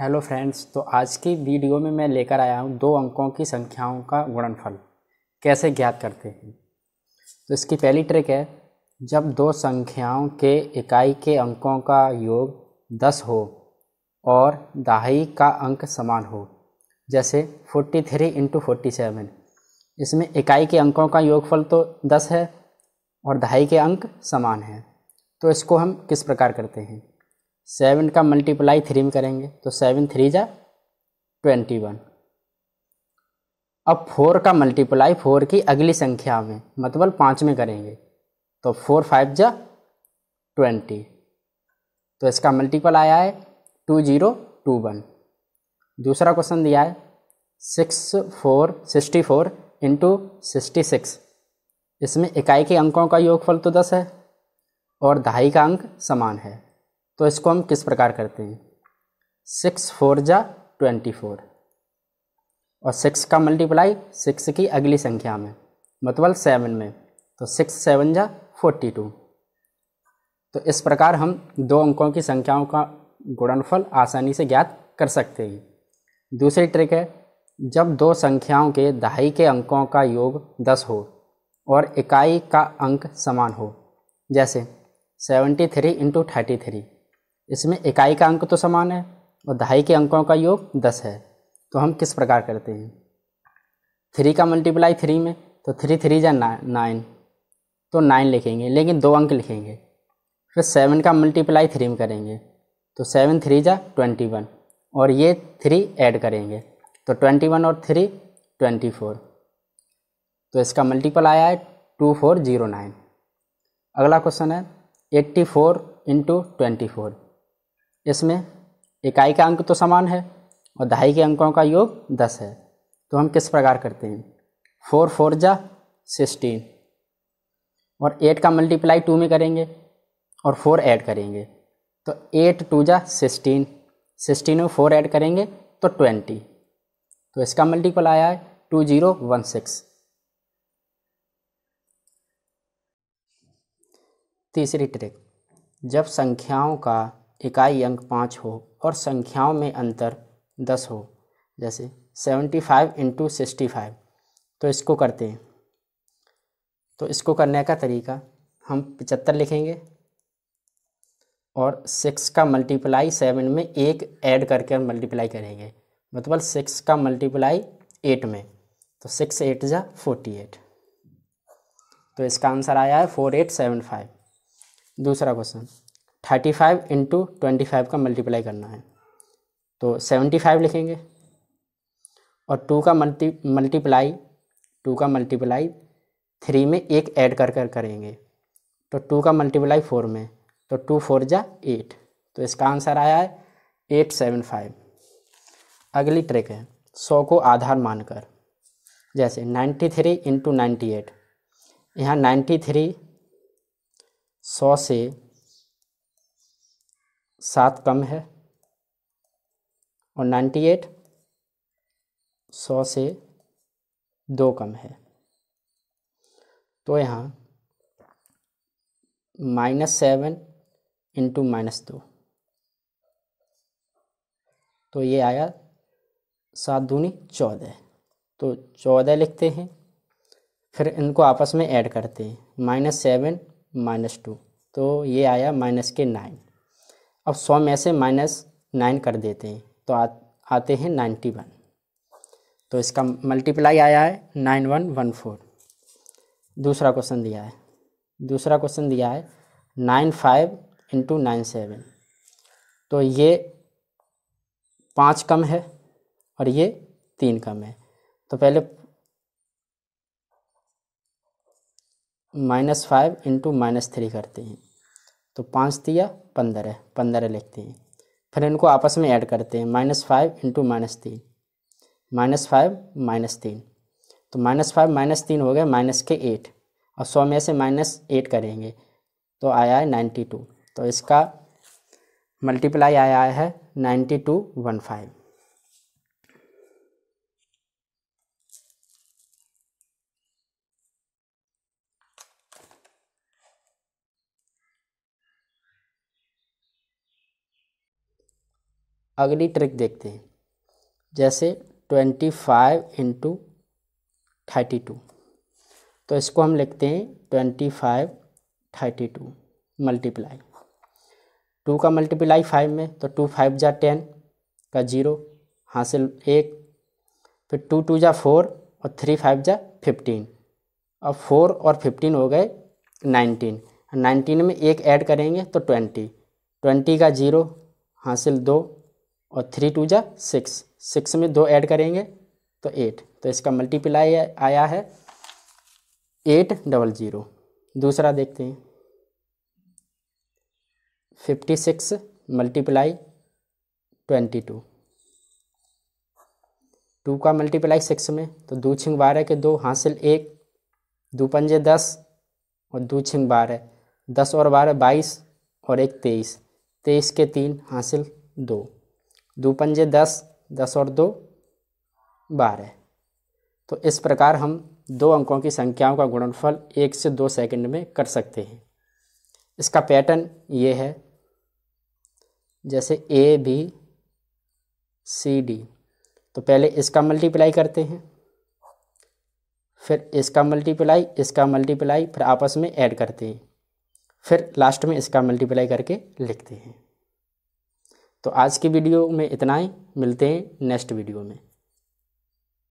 hello friends तो आज की वीडियो में मैं लेकर आया हूँ दो अंकों की संख्याओं का गुणनफल कैसे ज्ञात करते हैं तो इसकी पहली ट्रिक है जब दो संख्याओं के इकाई के अंकों का योग दस हो और दहाई का अंक समान हो जैसे forty three into forty seven इसमें इकाई के अंकों का योगफल तो दस है और दहाई के अंक समान है तो इसको हम किस प्रकार करते हैं सेवन का मल्टीप्लाई थ्री में करेंगे तो सेवन थ्री जा ट्वेंटी वन अब फोर का मल्टीप्लाई फोर की अगली संख्या में मतलब पाँच में करेंगे तो फोर फाइव जा ट्वेंटी तो इसका मल्टीपल आया है टू जीरो टू वन दूसरा क्वेश्चन दिया है six four sixty four into sixty six इसमें इकाई के अंकों का योगफल तो दस है और दहाई का अंक समान है तो इसको हम किस प्रकार करते हैं सिक्स फोर जा ट्वेंटी फोर और सिक्स का मल्टीप्लाई सिक्स की अगली संख्या में मतलब सेवन में तो सिक्स सेवन जा फोर्टी टू तो इस प्रकार हम दो अंकों की संख्याओं का गुणनफल आसानी से ज्ञात कर सकते हैं दूसरी ट्रिक है जब दो संख्याओं के दहाई के अंकों का योग दस हो और इकाई का अंक समान हो जैसे seventy three into thirty three इसमें इकाई का अंक तो समान है और दहाई के अंकों का योग दस है तो हम किस प्रकार करते हैं थ्री का मल्टीप्लाई थ्री में तो थ्री थ्री जा नाइन तो नाइन लिखेंगे लेकिन दो अंक लिखेंगे फिर सेवन का मल्टीप्लाई थ्री में करेंगे तो सेवन थ्री जा ट्वेंटी वन और ये थ्री ऐड करेंगे तो ट्वेंटी वन और थ्री ट्वेंटी फोर तो इसका मल्टीपल आया है टू फोर जीरो नाइन अगला क्वेश्चन है eighty four into twenty four इसमें इकाई का अंक तो समान है और दहाई के अंकों का योग दस है तो हम किस प्रकार करते हैं फोर फोर जा सिक्सटीन और एट का मल्टीप्लाई टू में करेंगे और फोर ऐड करेंगे तो एट टू जा सिक्सटीन सिक्सटीन में फोर ऐड करेंगे तो ट्वेंटी तो इसका मल्टीपल आया है टू जीरो वन सिक्स तीसरी ट्रिक जब संख्याओं का इकाई अंक पाँच हो और संख्याओं में अंतर दस हो जैसे seventy five into sixty five तो इसको करते हैं तो इसको करने का तरीका हम पचहत्तर लिखेंगे और सिक्स का मल्टीप्लाई सेवन में एक ऐड करके हम मल्टीप्लाई करेंगे मतलब सिक्स का मल्टीप्लाई एट में तो सिक्स एट ज़ा फोर्टी एट तो इसका आंसर आया है फोर एट सेवन फाइव दूसरा question thirty five into twenty five का मल्टीप्लाई करना है तो सेवेंटी फाइव लिखेंगे और टू का मल्टी मल्टीप्लाई टू का मल्टीप्लाई थ्री में एक ऐड कर कर करेंगे तो टू का मल्टीप्लाई फोर में तो टू फोर जा एट तो इसका आंसर आया है एट सेवन फाइव अगली ट्रिक है सौ को आधार मानकर जैसे ninety three into ninety eight यहाँ नाइन्टी थ्री सौ से सात कम है और नाइन्टी एट सौ से दो कम है तो यहाँ माइनस सेवन इंटू माइनस दो तो ये आया सात दूनी चौदह तो चौदह लिखते हैं फिर इनको आपस में ऐड करते हैं माइनस सेवन माइनस टू तो ये आया माइनस के नाइन अब सौ में से माइनस नाइन कर देते हैं तो आ, आते हैं नाइन्टी वन तो इसका मल्टीप्लाई आया है नाइन वन वन फोर दूसरा क्वेश्चन दिया है दूसरा क्वेश्चन दिया है nine five into nine seven तो ये पाँच कम है और ये तीन कम है तो पहले minus five into minus three करते हैं तो पाँच तिया पंद्रह पंद्रह लिखते हैं फिर इनको आपस में ऐड करते हैं माइनस फाइव इंटू माइनस तीन माइनस फाइव माइनस तीन तो माइनस फाइव माइनस तीन हो गए माइनस के एट और सौ में से माइनस एट करेंगे तो आया है नाइन्टी टू तो इसका मल्टीप्लाई आया है नाइन्टी टू वन फाइव अगली ट्रिक देखते हैं जैसे twenty five into thirty two तो इसको हम लिखते हैं twenty five thirty two multiply two का मल्टीप्लाई फाइव में तो टू फाइव जा टेन का जीरो हासिल एक फिर टू टू जा फोर और थ्री फाइव जा फिफ्टीन अब फोर और फिफ्टीन हो गए नाइनटीन नाइनटीन में एक ऐड करेंगे तो ट्वेंटी ट्वेंटी का जीरो हासिल दो और थ्री टू जा सिक्स सिक्स में दो ऐड करेंगे तो एट तो इसका मल्टीप्लाई आया है एट डबल ज़ीरो दूसरा देखते हैं fifty six multiply twenty two two का मल्टीप्लाई सिक्स में तो दो छिंग बारह के दो हासिल एक दो पंजे दस और दो छिंग बारह दस और बारह बाईस और एक तेईस तेईस के तीन हासिल दो दो पंजे दस दस और दो बारह तो इस प्रकार हम दो अंकों की संख्याओं का गुणनफल एक से दो सेकंड में कर सकते हैं इसका पैटर्न ये है जैसे ए बी सी डी तो पहले इसका मल्टीप्लाई करते हैं फिर इसका मल्टीप्लाई इसका मल्टीप्लाई फिर आपस में ऐड करते हैं फिर लास्ट में इसका मल्टीप्लाई करके लिखते हैं तो आज की वीडियो में इतना ही मिलते हैं नेक्स्ट वीडियो में